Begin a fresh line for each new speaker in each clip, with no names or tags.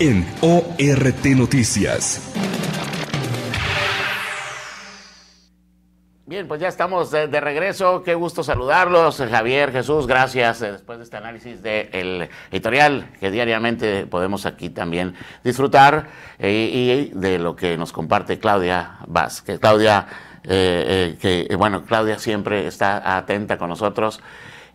en ORT Noticias. Bien, pues ya estamos eh, de, regreso. Qué gusto saludarlos, Javier, Jesús, gracias. Eh, después de este análisis del editorial que diariamente podemos aquí también disfrutar eh, y de lo que nos comparte Claudia Vázquez. Claudia, que bueno, Claudia siempre está atenta con nosotros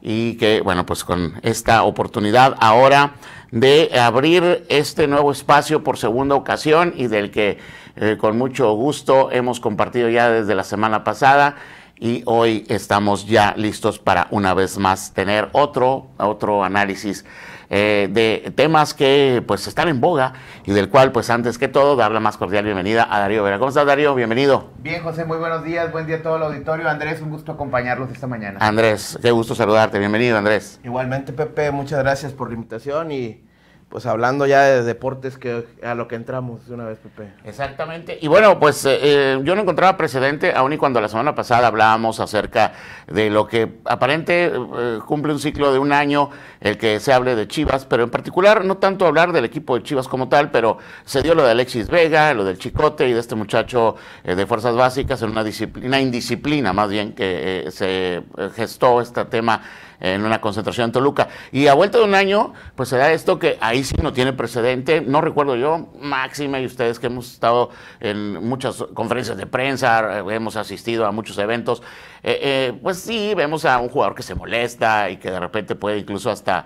y que, bueno, pues con esta oportunidad ahora de abrir este nuevo espacio por segunda ocasión y del que eh, con mucho gusto hemos compartido ya desde la semana pasada y hoy estamos ya listos para una vez más tener otro, otro análisis eh, de temas que pues están en boga y del cual pues antes que todo dar la más cordial bienvenida a Darío Vera. ¿Cómo estás Darío? Bienvenido.
Bien José, muy buenos días, buen día a todo el auditorio. Andrés, un gusto acompañarlos esta mañana.
Andrés, qué gusto saludarte, bienvenido Andrés.
Igualmente Pepe, muchas gracias por la
invitación y pues hablando ya de deportes que a lo que entramos de una vez, Pepe.
Exactamente. Y bueno, pues eh, eh, yo no encontraba precedente, aun y cuando la semana pasada hablábamos acerca de lo que aparente eh, cumple un ciclo de un año, el que se hable de Chivas, pero en particular no tanto hablar del equipo de Chivas como tal, pero se dio lo de Alexis Vega, lo del Chicote y de este muchacho de Fuerzas Básicas en una disciplina, indisciplina más bien que se gestó este tema en una concentración en Toluca. Y a vuelta de un año, pues se da esto que ahí sí no tiene precedente, no recuerdo yo, Máxima y ustedes que hemos estado en muchas conferencias de prensa, eh, hemos asistido a muchos eventos, eh, eh, pues sí, vemos a un jugador que se molesta y que de repente puede incluso hasta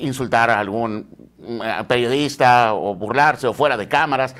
insultar a algún periodista o burlarse o fuera de cámaras.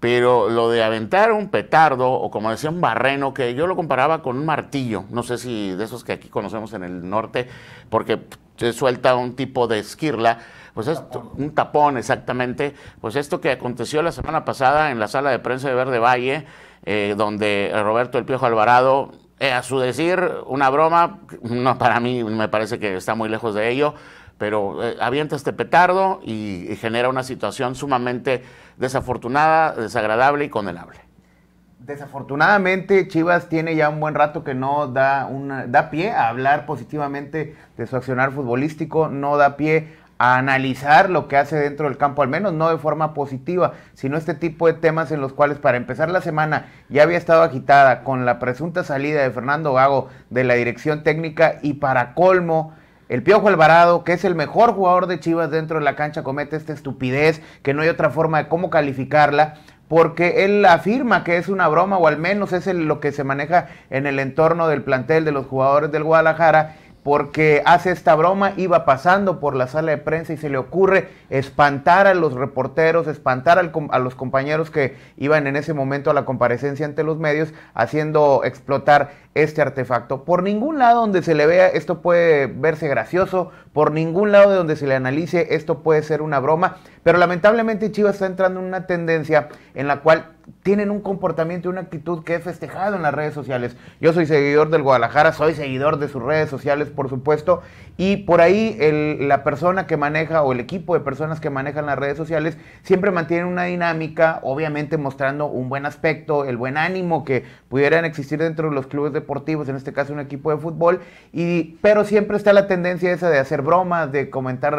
Pero lo de aventar un petardo, o como decía un barreno, que yo lo comparaba con un martillo, no sé si de esos que aquí conocemos en el norte, porque se suelta un tipo de esquirla, pues es un tapón exactamente, pues esto que aconteció la semana pasada en la sala de prensa de Verde Valle, eh, donde Roberto El Piojo Alvarado, eh, a su decir, una broma, no para mí me parece que está muy lejos de ello, pero eh, avienta este petardo y, genera una situación sumamente desafortunada, desagradable y condenable.
Desafortunadamente, Chivas tiene ya un buen rato que no da, una, da pie a hablar positivamente de su accionar futbolístico, no da pie a analizar lo que hace dentro del campo, al menos no de forma positiva, sino este tipo de temas en los cuales para empezar la semana ya había estado agitada con la presunta salida de Fernando Gago de la dirección técnica y para colmo el Piojo Alvarado, que es el mejor jugador de Chivas dentro de la cancha, comete esta estupidez, que no hay otra forma de cómo calificarla, porque él afirma que es una broma, o al menos es lo que se maneja en el entorno del plantel de los jugadores del Guadalajara, porque hace esta broma, iba pasando por la sala de prensa y se le ocurre espantar a los reporteros, espantar a los compañeros que iban en ese momento a la comparecencia ante los medios, haciendo explotar este artefacto. Por ningún lado donde se le vea esto puede verse gracioso, por ningún lado de donde se le analice esto puede ser una broma, pero lamentablemente Chivas está entrando en una tendencia en la cual tienen un comportamiento y una actitud que es festejado en las redes sociales. Yo soy seguidor del Guadalajara, soy seguidor de sus redes sociales, por supuesto, y por ahí la persona que maneja o el equipo de personas que manejan las redes sociales siempre mantiene una dinámica, obviamente mostrando un buen aspecto, el buen ánimo que pudieran existir dentro de los clubes deportivos, en este caso un equipo de fútbol, y, pero siempre está la tendencia esa de hacer bromas, de comentar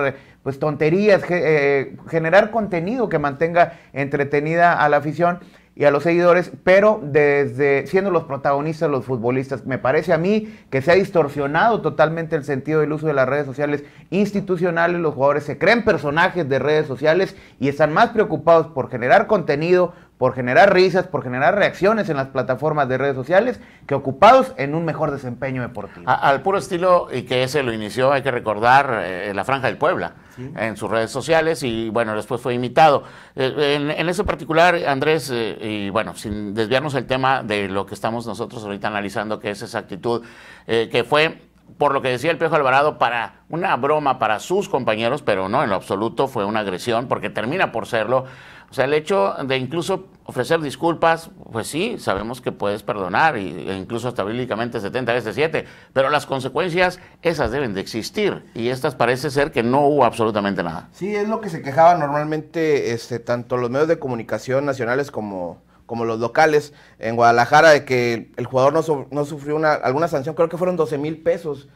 pues tonterías, eh, generar contenido que mantenga entretenida a la afición y a los seguidores, pero desde siendo los protagonistas los futbolistas, me parece a mí que se ha distorsionado totalmente el sentido del uso de las redes sociales institucionales, los jugadores se creen personajes de redes sociales y están más preocupados por generar contenido, por generar risas, por generar reacciones en las plataformas de redes sociales, que ocupados en un mejor desempeño deportivo.
al puro estilo, y que ese lo inició, hay que recordar, eh, la Franja del Puebla, en sus redes sociales, y bueno, después fue imitado. Eh, en, ese particular, Andrés, eh, y bueno, sin desviarnos el tema de lo que estamos nosotros ahorita analizando, que es esa actitud que fue por lo que decía el Pejo Alvarado, para una broma para sus compañeros, pero no en lo absoluto fue una agresión, porque termina por serlo o sea, el hecho de incluso ofrecer disculpas, pues sí, sabemos que puedes perdonar e incluso hasta bíblicamente 70 veces 7, pero las consecuencias, esas deben de existir y estas parece ser que no hubo absolutamente nada.
Sí, es lo que se quejaba normalmente este, tanto los medios de comunicación nacionales como, como los locales en Guadalajara de que el jugador no, no sufrió una, alguna sanción, creo que fueron 12 mil pesos.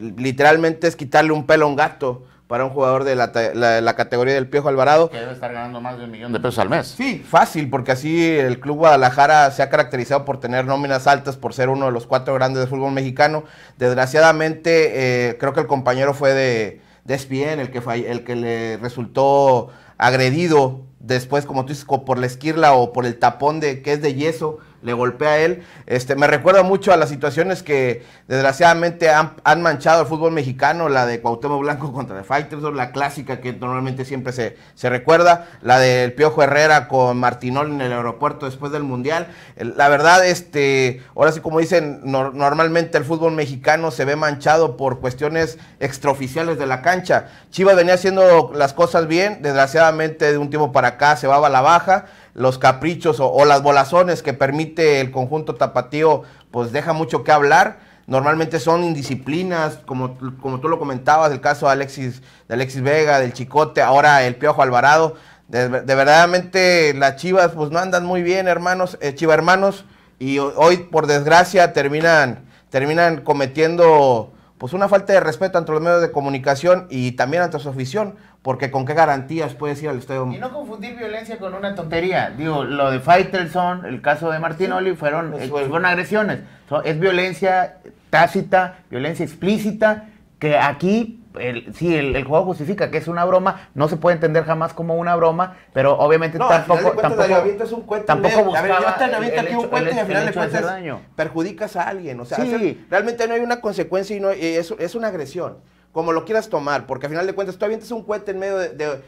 Literalmente es quitarle un pelo a un gato para un jugador de la, categoría del Piejo Alvarado. Que
debe estar ganando más de un millón de pesos al mes.
Sí, fácil, porque así el Club Guadalajara se ha caracterizado por tener nóminas altas, por ser uno de los cuatro grandes de fútbol mexicano. Desgraciadamente, eh, creo que el compañero fue de, de el que, el que le resultó agredido después, como tú dices, por la esquirla o por el tapón de que es de yeso le golpea a él. Este, me recuerda mucho a las situaciones que desgraciadamente han, manchado el fútbol mexicano, la de Cuauhtémoc Blanco contra The Fighters, la clásica que normalmente siempre se, se recuerda, la del Piojo Herrera con Martinol en el aeropuerto después del Mundial. Eh, la verdad, este, ahora sí como dicen, normalmente el fútbol mexicano se ve manchado por cuestiones extraoficiales de la cancha. Chivas venía haciendo las cosas bien, desgraciadamente de un tiempo para acá se va a la baja los caprichos o, las bolazones que permite el conjunto tapatío, pues deja mucho que hablar. Normalmente son indisciplinas, como, como tú lo comentabas, el caso de Alexis, de Alexis Vega, del Chicote, ahora el Piojo Alvarado. De, de las Chivas pues no andan muy bien, hermanos, eh, Chiva hermanos, y hoy por desgracia terminan, terminan cometiendo pues una falta de respeto ante los medios de comunicación y también ante su afición,
porque con qué garantías puedes ir al estadio. Y no confundir violencia con una tontería. Digo, lo de Faitelson, el caso de Martinoli, fueron, eh, fueron agresiones. es violencia tácita, violencia explícita, que aquí el, sí, el, juego justifica que es una broma, no se puede entender jamás como una broma, pero obviamente tampoco. tampoco
un cuento. Tampoco un cuento y al final le cuentas daño. perjudicas a alguien. O sea, sí. realmente no hay una consecuencia y es, una agresión como lo quieras tomar, porque al final de cuentas tú avientas un cuento en medio de,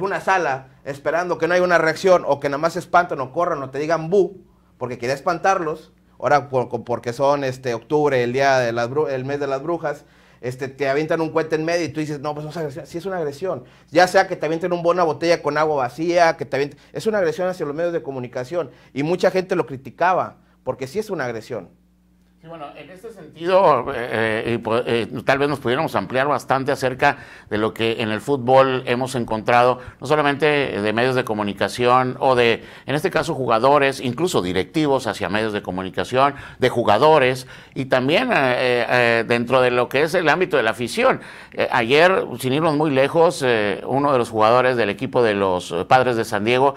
una sala esperando que no haya una reacción o que nada más se espantan o corran o te digan bu, porque quería espantarlos, ahora porque son este octubre, el día de las el mes de las brujas, este, te avientan un cuento en medio y tú dices, no, pues no es agresión, sí es una agresión. Ya sea que te avienten un bono botella con agua vacía, que te avienten, es una agresión hacia los medios de comunicación y mucha gente lo criticaba porque sí es una agresión
bueno, en este sentido, eh, eh, eh, tal vez nos pudiéramos ampliar bastante acerca de lo que en el fútbol hemos encontrado, no solamente de medios de comunicación o de, en este caso, jugadores, incluso directivos hacia medios de comunicación, de jugadores y también dentro de lo que es el ámbito de la afición. ayer, sin irnos muy lejos, uno de los jugadores del equipo de los Padres de San Diego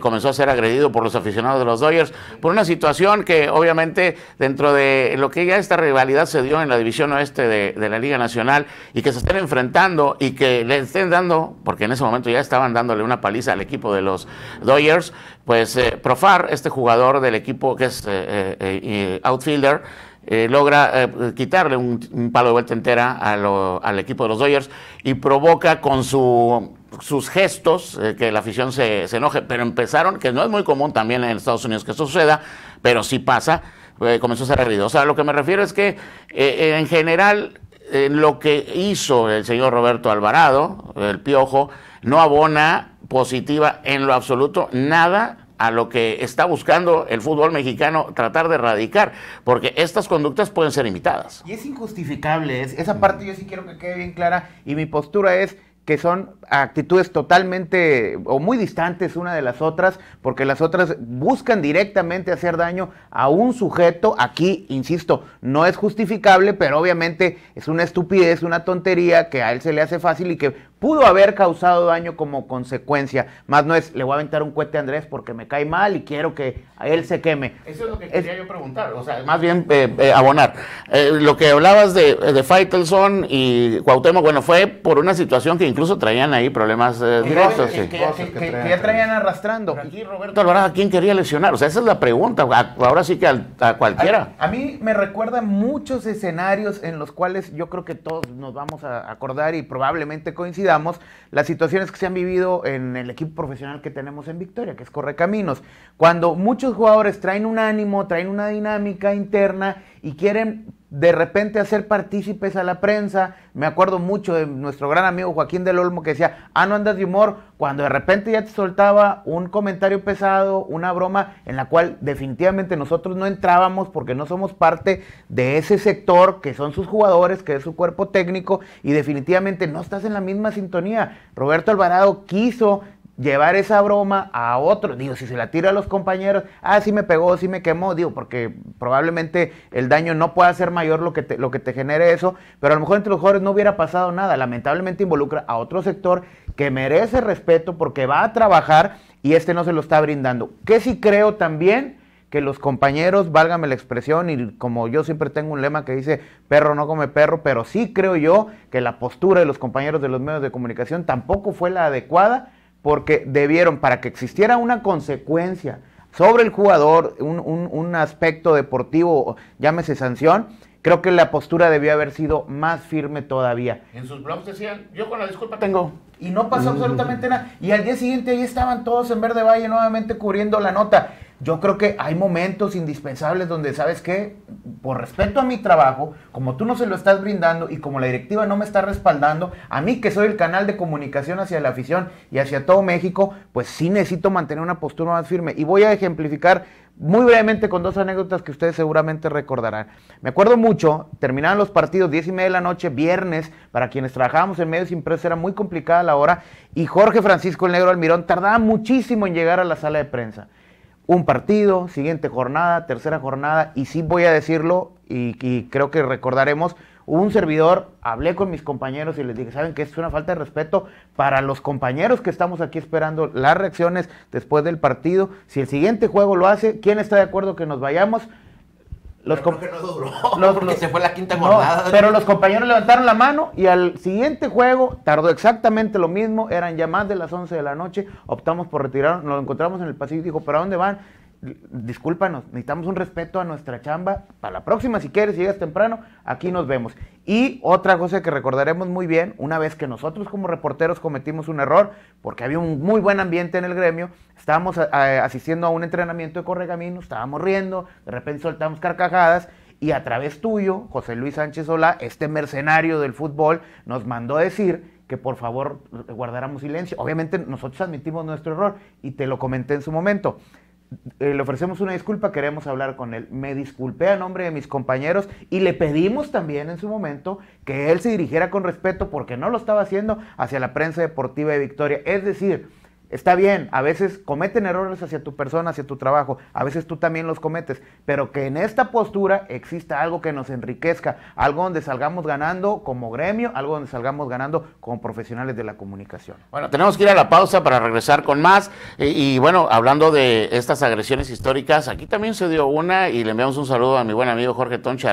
comenzó a ser agredido por los aficionados de los Dodgers por una situación que obviamente dentro de en lo que ya esta rivalidad se dio en la división oeste de, la Liga Nacional y que se estén enfrentando y que le estén dando, porque en ese momento ya estaban dándole una paliza al equipo de los Dodgers, pues eh, Profar, este jugador del equipo que es eh, eh, outfielder, logra quitarle un, palo de vuelta entera al equipo de los Dodgers y provoca con su sus gestos, eh, que la afición se, enoje, pero empezaron, que no es muy común también en Estados Unidos que eso suceda, pero sí pasa, eh, comenzó a ser herido. O sea, lo que me refiero es que eh, en general lo que hizo el señor Roberto Alvarado, el Piojo, no abona positiva en lo absoluto nada a lo que está buscando el fútbol mexicano tratar de erradicar, porque estas conductas pueden ser imitadas.
Y es injustificable, esa parte yo sí quiero que quede bien clara, y mi postura es, que son actitudes totalmente o muy distantes una de las otras, porque las otras buscan directamente hacer daño a un sujeto. Aquí, insisto, no es justificable, pero obviamente es una estupidez, una tontería que a él se le hace fácil y que pudo haber causado daño como consecuencia. Más no es, le voy a aventar un cohete a Andrés porque me cae mal y quiero que a él se queme. Eso
es lo que quería yo preguntar, o sea, más bien eh, eh, abonar. Eh, lo que hablabas de, de Faitelson y Cuauhtémoc, bueno, fue por una situación que incluso traían ahí problemas directos. Que, ya traían
arrastrando. aquí Roberto
¿a quién quería lesionar? O sea, esa es la pregunta, ah, ahora sí que a, cualquiera.
A, mí me recuerda muchos escenarios en los cuales yo creo que todos nos vamos a acordar y probablemente coincidamos las situaciones que se han vivido en el equipo profesional que tenemos en Victoria, que es Correcaminos, cuando muchos jugadores traen un ánimo, traen una dinámica interna y quieren de repente hacer partícipes a la prensa. Me acuerdo mucho de nuestro gran amigo Joaquín del Olmo que decía, ah, no andas de humor, cuando de repente ya te soltaba un comentario pesado, una broma en la cual definitivamente nosotros no entrábamos porque no somos parte de ese sector que son sus jugadores, que es su cuerpo técnico y definitivamente no estás en la misma sintonía. Roberto Alvarado quiso llevar esa broma a otro. Digo, si se la tira a los compañeros, ah, sí me pegó, sí me quemó, digo, porque probablemente el daño no pueda ser mayor lo que te, lo que te genere eso, pero a lo mejor entre los jóvenes no hubiera pasado nada. Lamentablemente involucra a otro sector que merece respeto porque va a trabajar y este no se lo está brindando. Que sí creo también que los compañeros, válgame la expresión, y como yo siempre tengo un lema que dice perro no come perro, pero sí creo yo que la postura de los compañeros de los medios de comunicación tampoco fue la adecuada porque debieron, para que existiera una consecuencia sobre el jugador, un, aspecto deportivo, llámese sanción, creo que la postura debió haber sido más firme todavía.
En sus blogs decían, yo con la disculpa tengo. Y
no pasó absolutamente nada. Y al día siguiente ahí estaban todos en Verde Valle nuevamente cubriendo la nota yo creo que hay momentos indispensables donde, ¿sabes qué? Por respeto a mi trabajo, como tú no se lo estás brindando y como la directiva no me está respaldando, a mí que soy el canal de comunicación hacia la afición y hacia todo México, pues sí necesito mantener una postura más firme. Y voy a ejemplificar muy brevemente con dos anécdotas que ustedes seguramente recordarán. Me acuerdo mucho, terminaban los partidos diez y media de la noche, viernes, para quienes trabajábamos en medios impresos era muy complicada la hora, y Jorge Francisco el Negro Almirón tardaba muchísimo en llegar a la sala de prensa un partido, siguiente jornada, tercera jornada, y sí voy a decirlo, y, creo que recordaremos, un servidor, hablé con mis compañeros y les dije, ¿saben que Es una falta de respeto para los compañeros que estamos aquí esperando las reacciones después del partido. Si el siguiente juego lo hace, ¿quién está de acuerdo que nos vayamos? Los pero
no fue la quinta
pero los compañeros levantaron la mano y al siguiente juego tardó exactamente lo mismo, eran ya más de las 11 de la noche, optamos por retirarnos, nos encontramos en el pasillo y dijo, ¿para dónde van? discúlpanos, necesitamos un respeto a nuestra chamba. Para la próxima, si quieres, si llegas temprano, aquí nos vemos. Y otra cosa que recordaremos muy bien, una vez que nosotros como reporteros cometimos un error, porque había un muy buen ambiente en el gremio, estábamos eh, asistiendo a un entrenamiento de corregaminos, estábamos riendo, de repente soltamos carcajadas. Y a través tuyo, José Luis Sánchez Solá, este mercenario del fútbol, nos mandó a decir que por favor guardáramos silencio. Obviamente nosotros admitimos nuestro error y te lo comenté en su momento. Eh, le ofrecemos una disculpa, queremos hablar con él. Me disculpé a nombre de mis compañeros y le pedimos también en su momento que él se dirigiera con respeto porque no lo estaba haciendo hacia la prensa deportiva de Victoria. Es decir, Está bien, a veces cometen errores hacia tu persona, hacia tu trabajo, a veces tú también los cometes, pero que en esta postura exista algo que nos enriquezca, algo donde salgamos ganando como gremio, algo donde salgamos ganando como profesionales de la comunicación.
Bueno, tenemos que ir a la pausa para regresar con más. Y, bueno, hablando de estas agresiones históricas, aquí también se dio una y le enviamos un saludo a mi buen amigo Jorge Toncha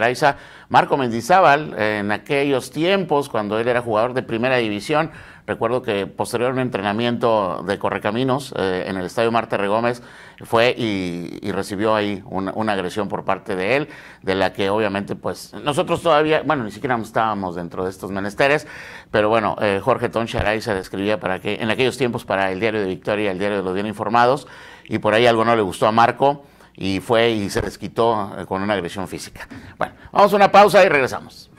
Marco Mendizábal, en aquellos tiempos cuando él era jugador de primera división Recuerdo que posterior a un entrenamiento de Correcaminos eh, en el Estadio Marte Regómez, fue y, recibió ahí una, agresión por parte de él, de la que obviamente pues nosotros todavía, bueno, ni siquiera estábamos dentro de estos menesteres, pero bueno, eh, Jorge Toncharay se describía para que, en aquellos tiempos para el Diario de Victoria, el Diario de los Bien Informados, y por ahí algo no le gustó a Marco y fue y se desquitó eh, con una agresión física. Bueno, vamos a una pausa y regresamos.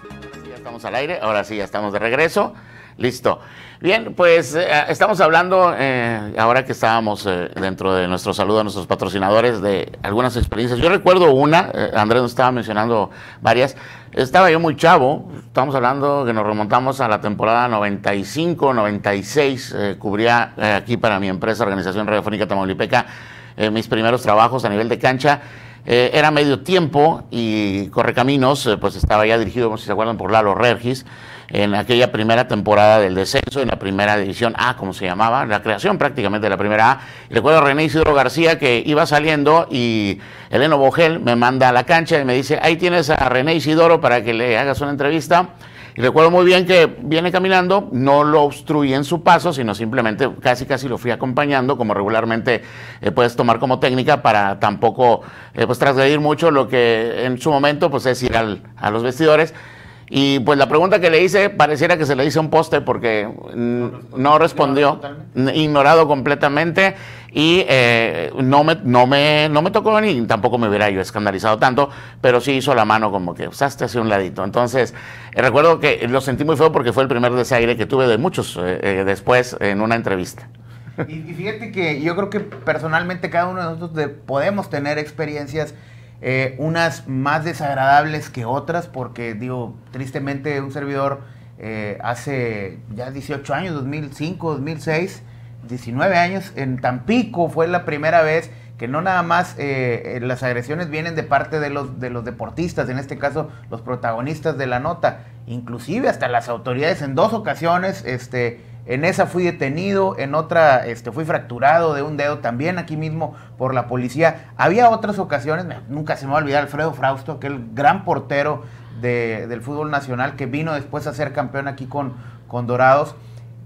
ya estamos al aire, ahora sí ya estamos de regreso. Listo. Bien, pues eh, estamos hablando, eh, ahora que estábamos eh, dentro de nuestro saludo a nuestros patrocinadores, de algunas experiencias. Yo recuerdo una, Andrés nos estaba mencionando varias. Estaba yo muy chavo, estamos hablando que nos remontamos a la temporada 95, 96, cubría aquí para mi empresa, Organización Radiofónica Tamaulipeca, mis primeros trabajos a nivel de cancha. era medio tiempo y Correcaminos, caminos. pues estaba ya dirigido, si se acuerdan, por Lalo Regis en aquella primera temporada del descenso, en la primera división A, como se llamaba, la creación prácticamente de la primera A. Recuerdo a René Isidoro García que iba saliendo y Eleno Bogel me manda a la cancha y me dice, ahí tienes a René Isidoro para que le hagas una entrevista. Y recuerdo muy bien que viene caminando, no lo obstruí en su paso, sino simplemente casi casi lo fui acompañando, como regularmente eh, puedes tomar como técnica para tampoco eh, pues trasgredir mucho lo que en su momento pues es ir al, a los vestidores. Y pues la pregunta que le hice pareciera que se le hice un poste porque no respondió, ignorado completamente y eh, no, me, no, me, no me tocó ni tampoco me hubiera yo escandalizado tanto, pero sí hizo la mano como que usaste hacia un ladito. Entonces, eh, recuerdo que lo sentí muy feo porque fue el primer desaire que tuve de muchos eh, después en una entrevista.
Y, fíjate que yo creo que personalmente cada uno de nosotros podemos tener experiencias eh, unas más desagradables que otras, porque digo, tristemente un servidor eh, hace ya 18 años, 2005, 2006, 19 años, en Tampico fue la primera vez que no nada más eh, las agresiones vienen de parte de los, de los deportistas, en este caso los protagonistas de la nota, inclusive hasta las autoridades en dos ocasiones, este, en esa fui detenido, en otra este, fui fracturado de un dedo también aquí mismo por la policía. Había otras ocasiones, nunca se me va a olvidar Alfredo Frausto, aquel gran portero del fútbol nacional que vino después a ser campeón aquí con, con Dorados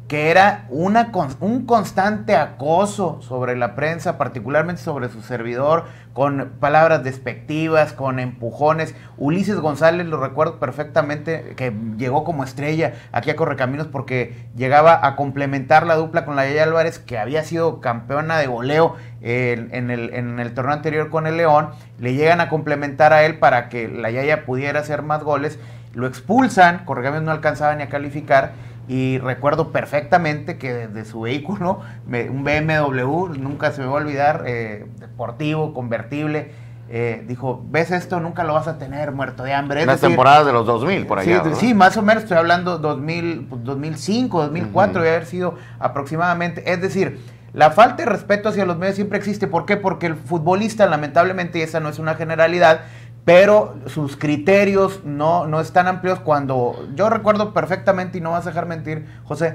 que era una, un constante acoso sobre la prensa, particularmente sobre su servidor, con palabras despectivas, con empujones. Ulises González, lo recuerdo perfectamente, que llegó como estrella aquí a Correcaminos porque llegaba a complementar la dupla con la Yaya Álvarez, que había sido campeona de goleo eh, en, el, en el torneo anterior con el León. Le llegan a complementar a él para que la Yaya pudiera hacer más goles. Lo expulsan, Correcaminos no alcanzaba ni a calificar y recuerdo perfectamente que desde su vehículo, un BMW, nunca se me va a olvidar, eh, deportivo, convertible, eh, dijo, ves esto, nunca lo vas a tener, muerto de hambre. En las temporadas de los 2000,
por allá. Sí,
más o menos, estoy hablando 2000, 2005, 2004, debe haber sido aproximadamente. Es decir, la falta de respeto hacia los medios siempre existe. ¿Por qué? Porque el futbolista, lamentablemente, y esa no es una generalidad, pero sus criterios no, están amplios cuando yo recuerdo perfectamente, y no vas a dejar mentir, José,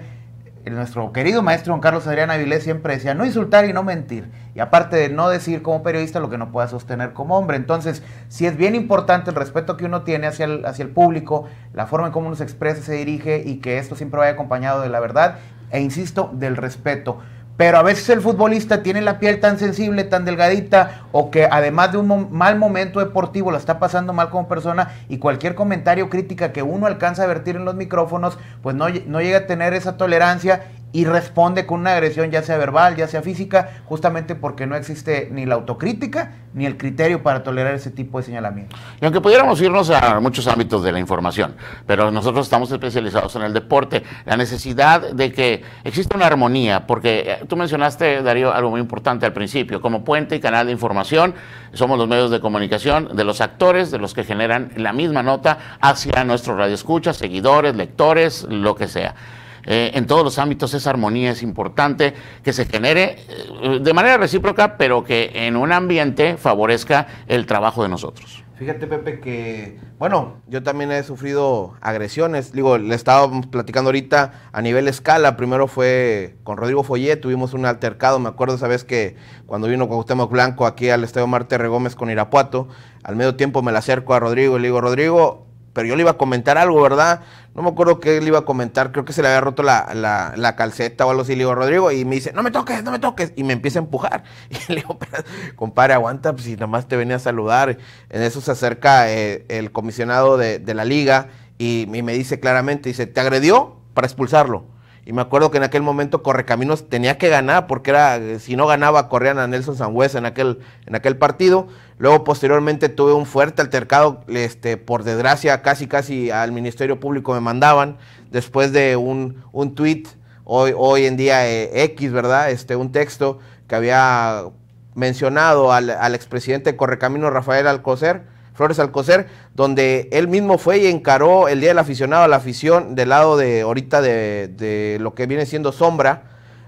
nuestro querido maestro don Carlos Adrián Avilés siempre decía, no insultar y no mentir. Y aparte de no decir como periodista lo que no pueda sostener como hombre. Entonces, sí es bien importante el respeto que uno tiene hacia el, hacia el público, la forma en cómo uno se expresa, se dirige y que esto siempre vaya acompañado de la verdad e, insisto, del respeto pero a veces el futbolista tiene la piel tan sensible, tan delgadita, o que además de un mal momento deportivo la está pasando mal como persona y cualquier comentario crítica que uno alcanza a vertir en los micrófonos, pues no, no llega a tener esa tolerancia y responde con una agresión ya sea verbal, ya sea física, justamente porque no existe ni la autocrítica ni el criterio para tolerar ese tipo de señalamiento.
Y aunque pudiéramos irnos a muchos ámbitos de la información, pero nosotros estamos especializados en el deporte, la necesidad de que exista una armonía, porque eh, tú mencionaste, Darío, algo muy importante al principio, como puente y canal de información, somos los medios de comunicación de los actores, de los que generan la misma nota hacia nuestros radioescuchas, seguidores, lectores, lo que sea. Eh, en todos los ámbitos esa armonía es importante, que se genere eh, de manera recíproca, pero que en un ambiente favorezca el trabajo de nosotros.
Fíjate, Pepe, que, bueno, yo también he sufrido agresiones. Digo, le estaba platicando ahorita a nivel escala. Primero fue con Rodrigo Follet, tuvimos un altercado. Me acuerdo esa vez que cuando vino con Cuauhtémoc Blanco aquí al Estadio Marte Gómez con Irapuato, al medio tiempo me la acerco a Rodrigo y le digo, Rodrigo, pero yo le iba a comentar algo, ¿verdad? No me acuerdo qué le iba a comentar, creo que se le había roto la, la, la calceta o algo así, le digo, Rodrigo, y me dice, no me toques, no me toques, y me empieza a empujar. Y le digo, compadre, aguanta, pues, si nada más te venía a saludar. En eso se acerca eh, el comisionado de, de la liga y me dice claramente, dice, ¿te agredió? Para expulsarlo. Y me acuerdo que en aquel momento Correcaminos tenía que ganar, porque era, eh, si no ganaba, corrían a Nelson Sangüesa en aquel, en aquel partido. Luego, posteriormente, tuve un fuerte altercado, este, por desgracia, casi casi al Ministerio Público me mandaban, después de un, tweet, hoy, hoy en día eh, X, ¿verdad? Este, un texto que había mencionado al, al expresidente Correcaminos Rafael Alcocer Flores Alcocer, donde él mismo fue y encaró el Día del Aficionado a la afición del lado de ahorita de, de lo que viene siendo sombra,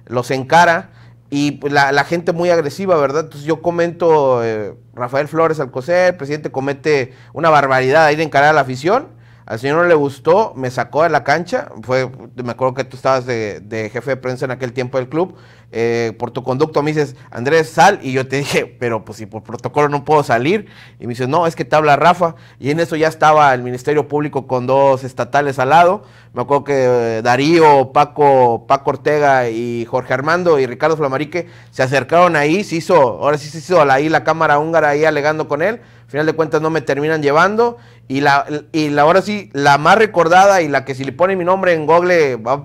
los encara y pues, la, gente muy agresiva, ¿verdad? Entonces yo comento, eh, Rafael Flores Alcocer, el presidente comete una barbaridad ahí de encarar a la afición al señor no le gustó, me sacó de la cancha. Fue, me acuerdo que tú estabas de, jefe de prensa en aquel tiempo del club. Eh, por tu conducto me dices, Andrés, sal. Y yo te dije, pero pues si por protocolo no puedo salir. Y me dices, no, es que te habla Rafa. Y en eso ya estaba el Ministerio Público con dos estatales al lado. Me acuerdo que eh, Darío, Paco, Paco Ortega y Jorge Armando y Ricardo Flamarique se acercaron ahí. Se hizo, ahora sí se hizo ahí la cámara húngara ahí alegando con él. Al final de cuentas no me terminan llevando. Y la, y ahora sí, la más recordada y la que si le pone mi nombre en Google va,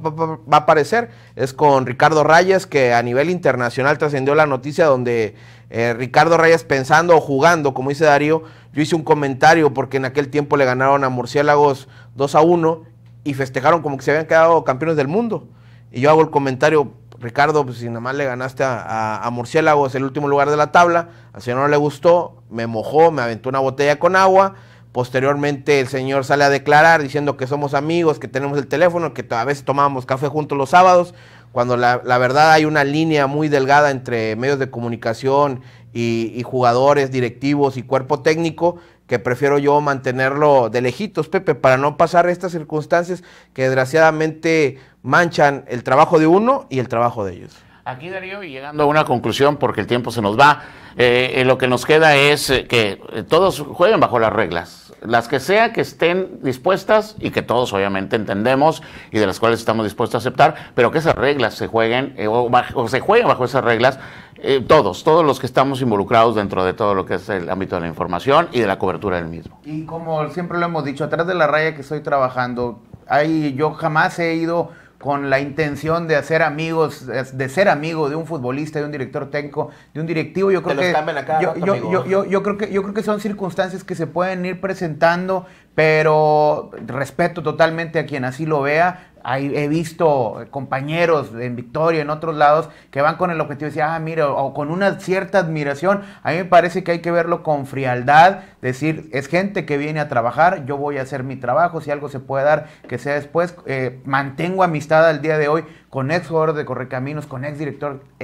a aparecer es con Ricardo Rayas, que a nivel internacional trascendió la noticia donde eh, Ricardo Rayas pensando o jugando, como dice Darío, yo hice un comentario porque en aquel tiempo le ganaron a Murciélagos 2 a 1 y festejaron como que se habían quedado campeones del mundo. Y yo hago el comentario, Ricardo, pues si nada más le ganaste a, a, Murciélagos el último lugar de la tabla, al señor no le gustó, me mojó, me aventó una botella con agua Posteriormente el señor sale a declarar diciendo que somos amigos, que tenemos el teléfono, que a veces tomamos café juntos los sábados, cuando la, verdad hay una línea muy delgada entre medios de comunicación y, jugadores, directivos y cuerpo técnico, que prefiero yo mantenerlo de lejitos, Pepe, para no pasar estas circunstancias que desgraciadamente manchan el trabajo de uno y el trabajo
de ellos. Aquí Darío, y llegando a una conclusión, porque el tiempo se nos va, eh, eh lo que nos queda es eh, que eh, todos jueguen bajo las reglas las que sea que estén dispuestas y que todos obviamente entendemos y de las cuales estamos dispuestos a aceptar, pero que esas reglas se jueguen eh, o, se jueguen bajo esas reglas eh, todos, todos los que estamos involucrados dentro de todo lo que es el ámbito de la información y de la cobertura del mismo.
Y como siempre lo hemos dicho, atrás de la raya que estoy trabajando, ahí yo jamás he ido con la intención de hacer amigos, de ser amigo de un futbolista, de un director técnico, de un directivo, yo creo que yo creo que yo creo que son circunstancias que se pueden ir presentando, pero respeto totalmente a quien así lo vea, he visto compañeros en Victoria, en otros lados, que van con el objetivo de decir, ah, mira, o con una cierta admiración. A mí me parece que hay que verlo con frialdad, decir, es gente que viene a trabajar, yo voy a hacer mi trabajo, si algo se puede dar, que sea después. Eh, mantengo amistad al día de hoy con ex jugadores de Correcaminos, con ex eh,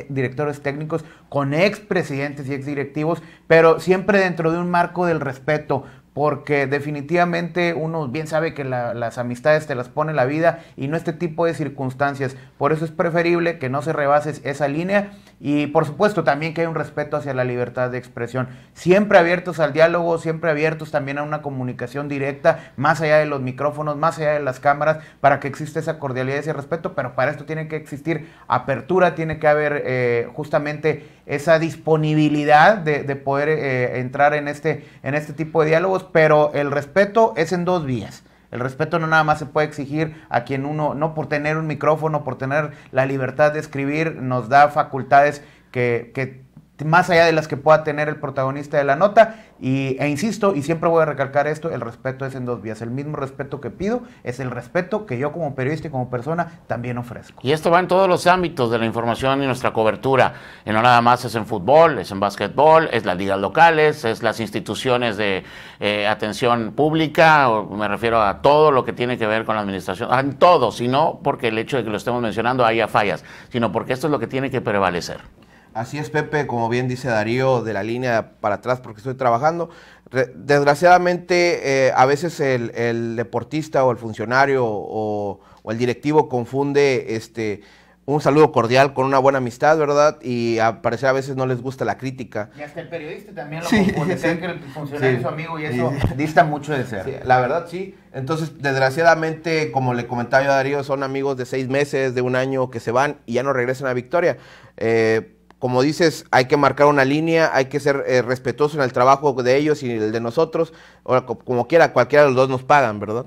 directores técnicos, con expresidentes y ex directivos, pero siempre dentro de un marco del respeto, porque definitivamente uno bien sabe que las amistades te las pone la vida y no este tipo de circunstancias. Por eso es preferible que no se rebases esa línea y por supuesto también que hay un respeto hacia la libertad de expresión. Siempre abiertos al diálogo, siempre abiertos también a una comunicación directa, más allá de los micrófonos, más allá de las cámaras, para que exista esa cordialidad y ese respeto. Pero para esto tiene que existir apertura, tiene que haber eh, justamente esa disponibilidad de, poder eh, entrar en este, en este tipo de diálogos. Pero el respeto es en dos vías. El respeto no nada más se puede exigir a quien uno, no por tener un micrófono, por tener la libertad de escribir, nos da facultades que, que más allá de las que pueda tener el protagonista de la nota. Y, e insisto, y siempre voy a recalcar esto, el respeto es en dos vías. El mismo respeto que pido es el respeto que yo como periodista y como persona también ofrezco.
Y esto va en todos los ámbitos de la información y nuestra cobertura. Y no nada más es en fútbol, es en básquetbol, es las ligas locales, es las instituciones de eh, atención pública, me refiero a todo lo que tiene que ver con la administración. Ah, en todo, sino porque el hecho de que lo estemos mencionando haya fallas, sino porque esto es lo que tiene que prevalecer.
Así es, Pepe, como bien dice Darío, de la línea para atrás porque estoy trabajando. Desgraciadamente, eh, a veces el, deportista o el funcionario o, el directivo confunde este, un saludo cordial con una buena amistad, ¿verdad? Y a parecer a veces no les gusta la crítica.
Y hasta el periodista también lo confunde, sí, que el funcionario es su amigo y eso dista mucho de ser. la verdad,
sí. Entonces, desgraciadamente, como le comentaba yo a Darío, son amigos de seis meses, de un año que se van y ya no regresan a Victoria. Eh, como dices, hay que marcar una línea, hay que ser eh, respetuoso en el trabajo de ellos y el de nosotros. Ahora, como quiera, cualquiera de los dos nos pagan, ¿verdad?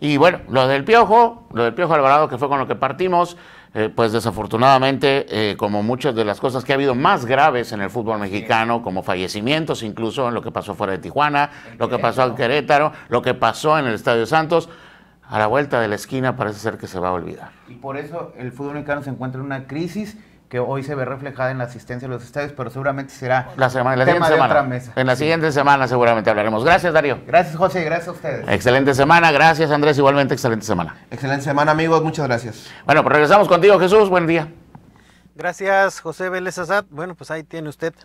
Y bueno, lo del Piojo, lo del Piojo Alvarado, que fue con lo que partimos, eh, pues desafortunadamente, eh, como muchas de las cosas que ha habido más graves en el fútbol mexicano, como fallecimientos incluso, en lo que pasó fuera de Tijuana, lo que pasó al Querétaro, lo que pasó en el Estadio Santos, a la vuelta de la esquina parece ser que se va a olvidar.
Y por eso el fútbol mexicano se encuentra en una crisis que hoy se ve reflejada en la asistencia de los ustedes, pero seguramente será la semana, la siguiente semana. En
la siguiente semana seguramente hablaremos. Gracias, Darío.
Gracias, José, y gracias a ustedes.
Excelente semana, gracias, Andrés, igualmente excelente semana. Excelente semana, amigos, muchas gracias. Bueno, pues regresamos contigo, Jesús, buen día.
Gracias, José Vélez Azad. Bueno, pues ahí tiene usted